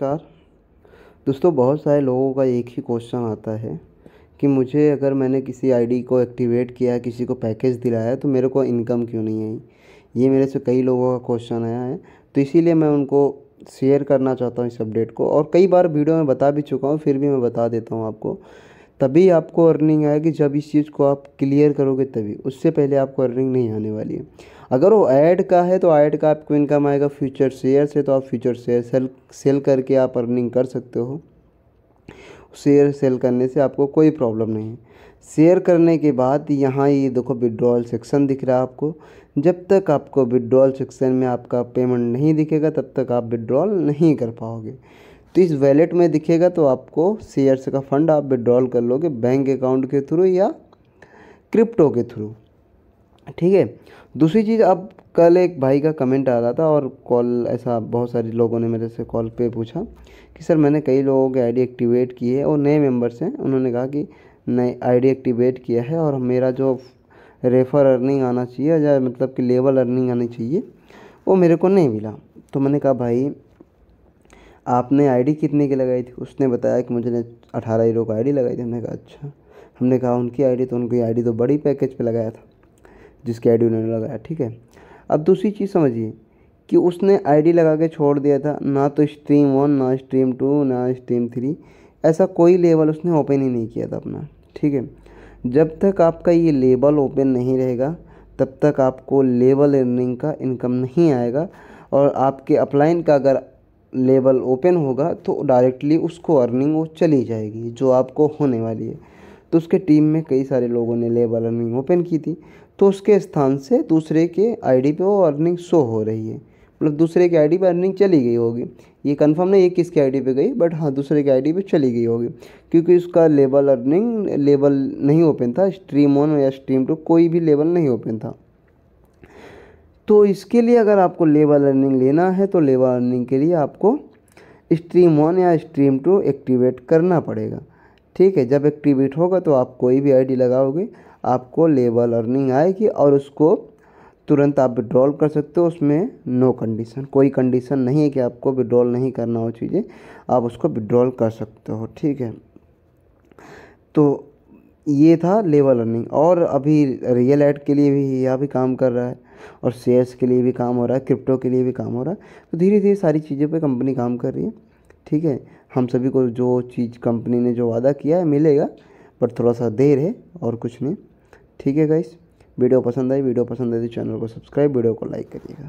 नमस्कार दोस्तों बहुत सारे लोगों का एक ही क्वेश्चन आता है कि मुझे अगर मैंने किसी आईडी को एक्टिवेट किया किसी को पैकेज दिलाया तो मेरे को इनकम क्यों नहीं आई ये मेरे से कई लोगों का क्वेश्चन आया है तो इसीलिए मैं उनको शेयर करना चाहता हूँ इस अपडेट को और कई बार वीडियो में बता भी चुका हूँ फिर भी मैं बता देता हूँ आपको तभी आपको अर्निंग आएगी जब इस चीज़ को आप क्लियर करोगे तभी उससे पहले आपको अर्निंग नहीं आने वाली है अगर वो ऐड का है तो ऐड का आपको इनकम आएगा फ्यूचर शेयर से तो आप फ्यूचर शेयर सेल सेल करके आप अर्निंग कर सकते हो शेयर सेल करने से आपको कोई प्रॉब्लम नहीं है शेयर करने के बाद यहाँ ये देखो विड्रॉल सेक्शन दिख रहा है आपको जब तक आपको विड्रॉल सेक्शन में आपका पेमेंट नहीं दिखेगा तब तक आप विड्रॉल नहीं कर पाओगे तो इस वैलेट में दिखेगा तो आपको शेयर्स का फंड आप विड्रॉल कर लोगे बैंक अकाउंट के थ्रू या क्रिप्टो के थ्रू ठीक है दूसरी चीज़ अब कल एक भाई का कमेंट आ रहा था और कॉल ऐसा बहुत सारे लोगों ने मेरे से कॉल पे पूछा कि सर मैंने कई लोगों के आईडी एक्टिवेट किए और नए मेंबर्स हैं उन्होंने कहा कि नए आईडी एक्टिवेट किया है और मेरा जो रेफर अर्निंग आना चाहिए या मतलब कि लेवल अर्निंग आनी चाहिए वो मेरे को नहीं मिला तो मैंने कहा भाई आपने आई कितने की लगाई थी उसने बताया कि मुझे अठारह हीरो का आई लगाई थी हमने कहा अच्छा हमने कहा उनकी आईडी तो उनकी आईडी तो बड़ी पैकेज पे लगाया था जिसकी आईडी उन्होंने लगाया ठीक है अब दूसरी चीज़ समझिए कि उसने आईडी लगा के छोड़ दिया था ना तो स्ट्रीम वन ना स्ट्रीम टू ना स्ट्रीम थ्री ऐसा कोई लेवल उसने ओपन ही नहीं किया था अपना ठीक है जब तक आपका ये लेबल ओपन नहीं रहेगा तब तक आपको लेबल अर्निंग का इनकम नहीं आएगा और आपके अपलाइन का अगर लेवल ओपन होगा तो डायरेक्टली उसको अर्निंग वो चली जाएगी जो आपको होने वाली है तो उसके टीम में कई सारे लोगों ने लेबल अर्निंग ओपन की थी तो उसके स्थान से दूसरे के आईडी पे वो अर्निंग शो हो रही है मतलब दूसरे की आईडी पे अर्निंग चली गई होगी ये कंफर्म नहीं है किसकी आईडी पे गई बट हाँ दूसरे की आईडी पे चली गई होगी क्योंकि उसका लेबल अर्निंग लेबल नहीं ओपन था स्ट्रीम वन या स्ट्रीम टू कोई भी लेबल नहीं ओपन था तो इसके लिए अगर आपको लेबल अर्निंग लेना है तो लेबल अर्निंग के लिए आपको स्ट्रीम वन या स्ट्रीम टू एक्टिवेट करना पड़ेगा ठीक है जब एक्टिवेट होगा तो आप कोई भी आईडी लगाओगे आपको लेबल अर्निंग आएगी और उसको तुरंत आप विड्रॉल कर सकते हो उसमें नो कंडीशन कोई कंडीशन नहीं है कि आपको विड्रॉल नहीं करना हो चीज़ें आप उसको विड्रॉल कर सकते हो ठीक है तो ये था लेवल अर्निंग और अभी रियल एड के लिए भी यह भी काम कर रहा है और शेयर्स के लिए भी काम हो रहा है क्रिप्टो के लिए भी काम हो रहा है तो धीरे धीरे सारी चीज़ों पे कंपनी काम कर रही है ठीक है हम सभी को जो चीज़ कंपनी ने जो वादा किया है मिलेगा पर थोड़ा सा देर है और कुछ नहीं ठीक है गाइस वीडियो पसंद आई वीडियो पसंद आई तो चैनल को सब्सक्राइब वीडियो को लाइक करिएगा